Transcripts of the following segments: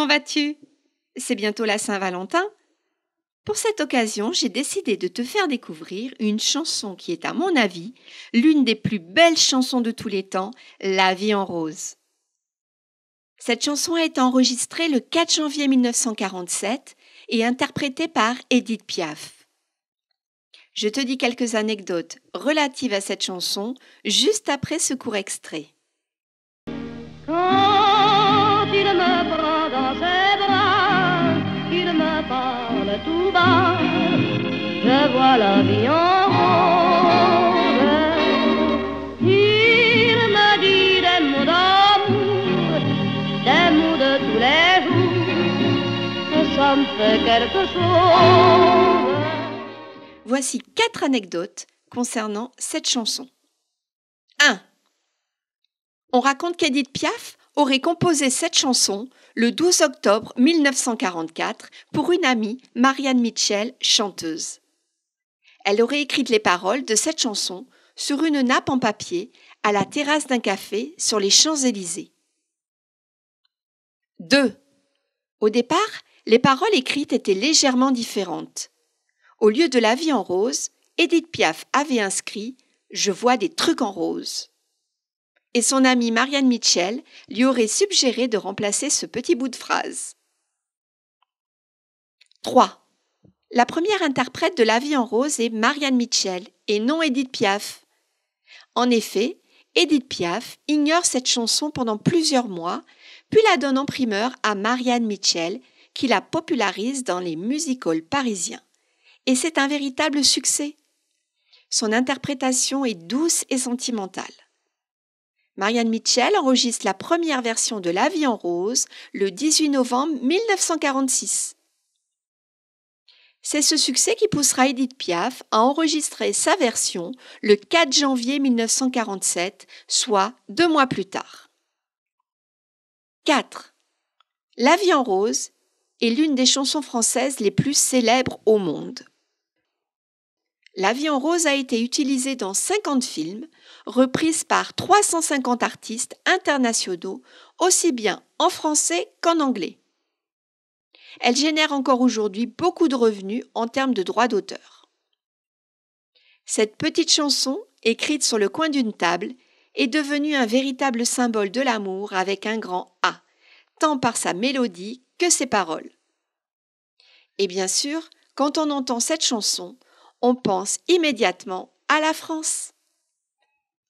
comment vas-tu C'est bientôt la Saint-Valentin. Pour cette occasion, j'ai décidé de te faire découvrir une chanson qui est, à mon avis, l'une des plus belles chansons de tous les temps, La vie en rose. Cette chanson a été enregistrée le 4 janvier 1947 et interprétée par Edith Piaf. Je te dis quelques anecdotes relatives à cette chanson juste après ce court extrait. tout bas, je vois la vie en Il me dit des mots d'amour, des mots de tous les jours, ça me fait quelque chose. Voici quatre anecdotes concernant cette chanson. 1. On raconte qu'Edith Piaf aurait composé cette chanson le 12 octobre 1944 pour une amie, Marianne Mitchell, chanteuse. Elle aurait écrit les paroles de cette chanson sur une nappe en papier à la terrasse d'un café sur les Champs-Élysées. 2. Au départ, les paroles écrites étaient légèrement différentes. Au lieu de la vie en rose, Edith Piaf avait inscrit Je vois des trucs en rose et son amie Marianne Mitchell lui aurait suggéré de remplacer ce petit bout de phrase. 3. La première interprète de La vie en rose est Marianne Mitchell et non Edith Piaf. En effet, Edith Piaf ignore cette chanson pendant plusieurs mois, puis la donne en primeur à Marianne Mitchell, qui la popularise dans les music-halls parisiens. Et c'est un véritable succès. Son interprétation est douce et sentimentale. Marianne Mitchell enregistre la première version de La vie en rose le 18 novembre 1946. C'est ce succès qui poussera Edith Piaf à enregistrer sa version le 4 janvier 1947, soit deux mois plus tard. 4. La vie en rose est l'une des chansons françaises les plus célèbres au monde. La vie en rose a été utilisée dans 50 films, reprise par 350 artistes internationaux, aussi bien en français qu'en anglais. Elle génère encore aujourd'hui beaucoup de revenus en termes de droits d'auteur. Cette petite chanson, écrite sur le coin d'une table, est devenue un véritable symbole de l'amour avec un grand A, tant par sa mélodie que ses paroles. Et bien sûr, quand on entend cette chanson, on pense immédiatement à la France.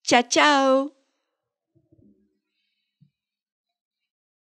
Ciao ciao